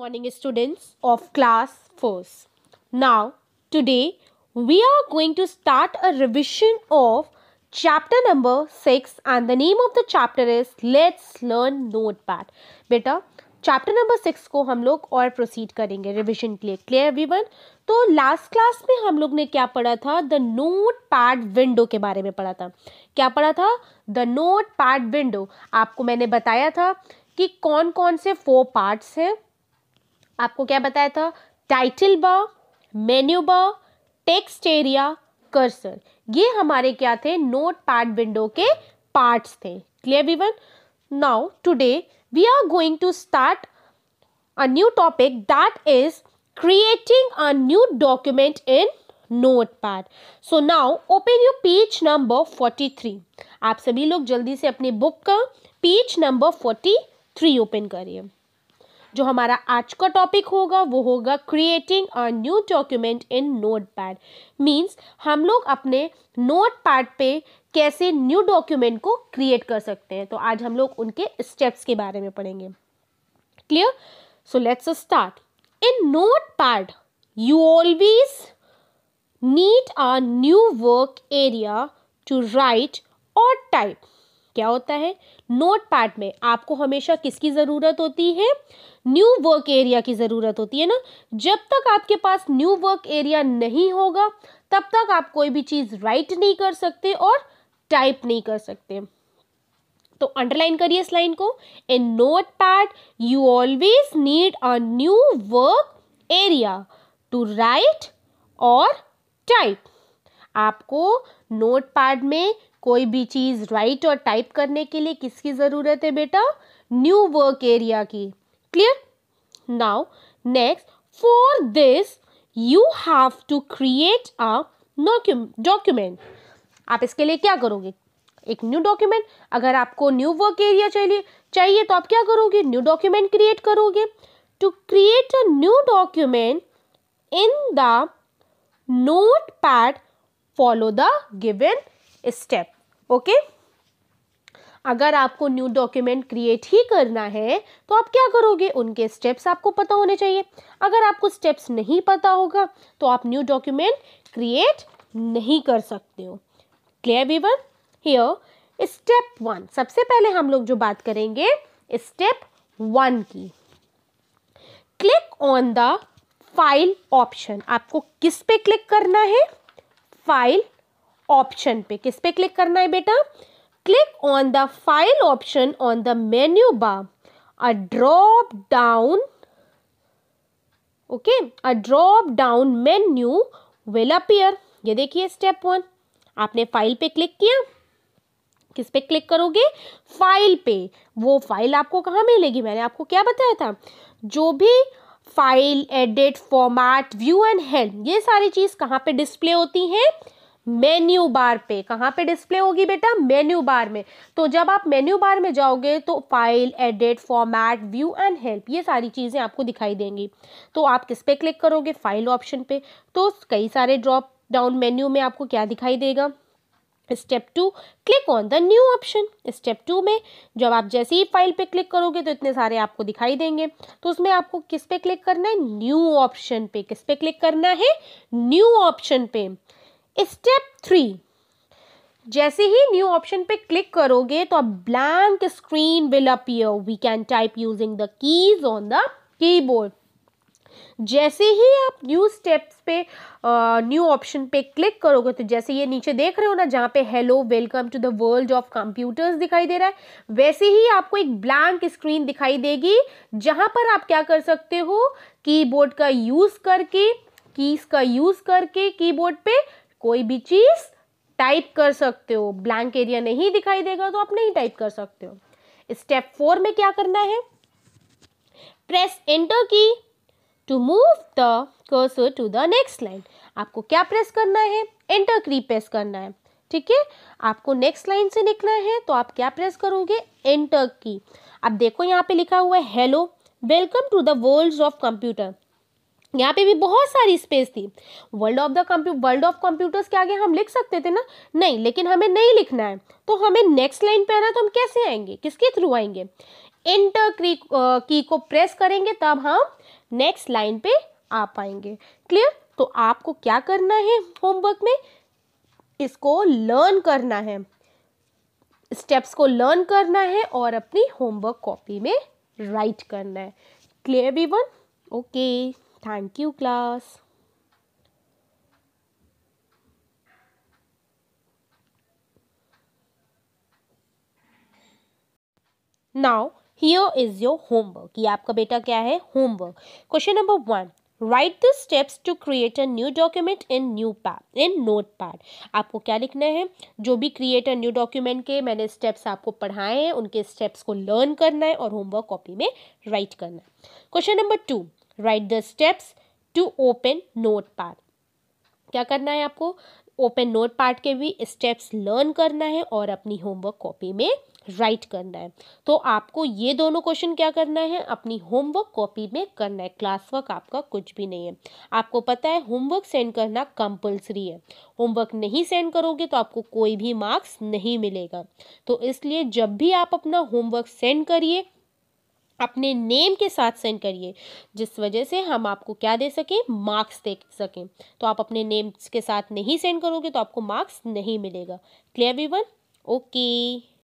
morning students of class 4 Now today we are going to start a revision of chapter number 6 and the name of the chapter is Let's Learn Notepad. beta chapter number six को हम लोग और proceed करेंगे revision के लिए clear everyone तो last class में हम लोग ने क्या पढ़ा था द नोट पैड विंडो के बारे में पढ़ा था क्या पढ़ा था द नोट पैड विंडो आपको मैंने बताया था कि कौन कौन से फोर पार्ट्स हैं आपको क्या बताया था टाइटल बा मेन्यू बा टेक्स्ट एरिया कर्सर ये हमारे क्या थे नोट पैड विंडो के पार्ट्स थे clear everyone now today we are going to start new topic that is creating a new document in Notepad so now open you page number forty three आप सभी लोग जल्दी से अपनी book का page number forty three open करिए जो हमारा आज का टॉपिक होगा वो होगा creating a new document in Notepad means हम लोग अपने नोट पैड पे कैसे न्यू डॉक्यूमेंट को क्रिएट कर सकते हैं तो आज हम लोग उनके स्टेप्स के बारे में पढ़ेंगे clear so let's start in Notepad you always need a new work area to write और टाइप क्या होता है नोट पैड में आपको हमेशा किसकी ज़रूरत होती है न्यू वर्क एरिया की ज़रूरत होती है ना जब तक आपके पास न्यू वर्क एरिया नहीं होगा तब तक आप कोई भी चीज़ राइट नहीं कर सकते और टाइप नहीं कर सकते तो अंडरलाइन करिए इस लाइन को a Notepad you always need a new work area to write और टाइप आपको नोट पैड में कोई भी चीज़ राइट और टाइप करने के लिए किसकी ज़रूरत है बेटा न्यू वर्क एरिया की clear now next for this you have to create a document आप इसके लिए क्या करोगे एक न्यू डॉक्यूमेंट अगर आपको न्यू वर्क एरिया चाहिए चाहिए तो आप क्या करोगे न्यू डॉक्यूमेंट क्रिएट करोगे to create a new document in the Notepad follow the given step okay अगर आपको न्यू डॉक्यूमेंट क्रिएट ही करना है तो आप क्या करोगे उनके स्टेप्स आपको पता होने चाहिए अगर आपको स्टेप्स नहीं पता होगा तो आप न्यू डॉक्यूमेंट क्रिएट नहीं कर सकते हो clear everyone here step one सबसे पहले हम लोग जो बात करेंगे स्टेप वन की click on the file option आपको किस पे क्लिक करना है फाइल ऑप्शन पे किस पे क्लिक करना है बेटा click on the file option on the menu bar a drop down okay a drop down menu will appear ये देखिए स्टेप वन आपने फाइल पे क्लिक किया किस पे क्लिक करोगे फाइल पे वो फाइल आपको कहाँ मिलेगी मैंने आपको क्या बताया था जो भी file edit format view and help ये सारी चीज़ कहाँ पे डिस्प्ले होती हैं मेन्यू बार पे कहाँ पे डिस्प्ले होगी बेटा मेन्यू बार में तो जब आप मेन्यू बार में जाओगे तो file edit format view and help ये सारी चीज़ें आपको दिखाई देंगी तो आप किस पे क्लिक करोगे फाइल ऑप्शन पे तो कई सारे ड्रॉप डाउन मेन्यू में आपको क्या दिखाई देगा step two click on the new option step two में जब आप जैसे ही फाइल पे क्लिक करोगे तो इतने सारे आपको दिखाई देंगे तो उसमें आपको किस पे क्लिक करना है न्यू ऑप्शन पे किस पे क्लिक करना है न्यू ऑप्शन पे स्टेप थ्री जैसे ही न्यू ऑप्शन पे क्लिक करोगे तो अब blank screen will appear we can type using the keys on the keyboard जैसे ही आप न्यू स्टेप्स पे न्यू ऑप्शन पे क्लिक करोगे तो जैसे ये नीचे देख रहे हो ना जहाँ पे hello welcome to the world of computers दिखाई दे रहा है वैसे ही आपको एक ब्लैंक स्क्रीन दिखाई देगी जहाँ पर आप क्या कर सकते हो कीबोर्ड का यूज़ करके कीज का यूज़ करके कीबोर्ड पे कोई भी चीज़ टाइप कर सकते हो ब्लैंक एरिया नहीं दिखाई देगा तो आप नहीं टाइप कर सकते हो स्टेप फोर में क्या करना है press enter key to move the cursor to the next line आपको क्या प्रेस करना है एंटर की प्रेस करना है ठीक है आपको नेक्स्ट लाइन से निकलना है तो आप क्या प्रेस करोगे एंटर की अब देखो यहाँ पे लिखा हुआ है hello welcome to the world of computer यहाँ पे भी बहुत सारी स्पेस थी world of the computer world of computers के आगे हम लिख सकते थे ना नहीं लेकिन हमें नहीं लिखना है तो हमें नेक्स्ट लाइन पे आना तो हम कैसे आएंगे किसके थ्रू आएंगे इंटर की uh, को प्रेस करेंगे तब हम नेक्स्ट लाइन पे आ पाएंगे क्लियर तो आपको क्या करना है होमवर्क में इसको लर्न करना है स्टेप्स को लर्न करना है और अपनी होमवर्क कॉपी में राइट करना है clear one okay thank you class now here is your homework ये आपका बेटा क्या है homework question number one write the steps to create a new document in new pad in Notepad आपको क्या लिखना है जो भी क्रिएट अ न्यू डॉक्यूमेंट के मैंने स्टेप्स आपको पढ़ाए हैं उनके स्टेप्स को लर्न करना है और होमवर्क कॉपी में राइट करना है question number two write the steps to open Notepad क्या करना है आपको ओपन नोट पार्ट के भी स्टेप्स लर्न करना है और अपनी होमवर्क कॉपी में राइट करना है तो आपको ये दोनों क्वेश्चन क्या करना है अपनी होमवर्क कॉपी में करना है क्लास वर्क आपका कुछ भी नहीं है आपको पता है होमवर्क सेंड करना कंपलसरी है होमवर्क नहीं सेंड करोगे तो आपको कोई भी मार्क्स नहीं मिलेगा तो इसलिए जब भी आप अपना होमवर्क सेंड करिए अपने नेम के साथ सेंड करिए जिस वजह से हम आपको क्या दे सकें मार्क्स दे सकें तो आप अपने नेम्स के साथ नहीं सेंड करोगे तो आपको मार्क्स नहीं मिलेगा क्लियर वी वन ओके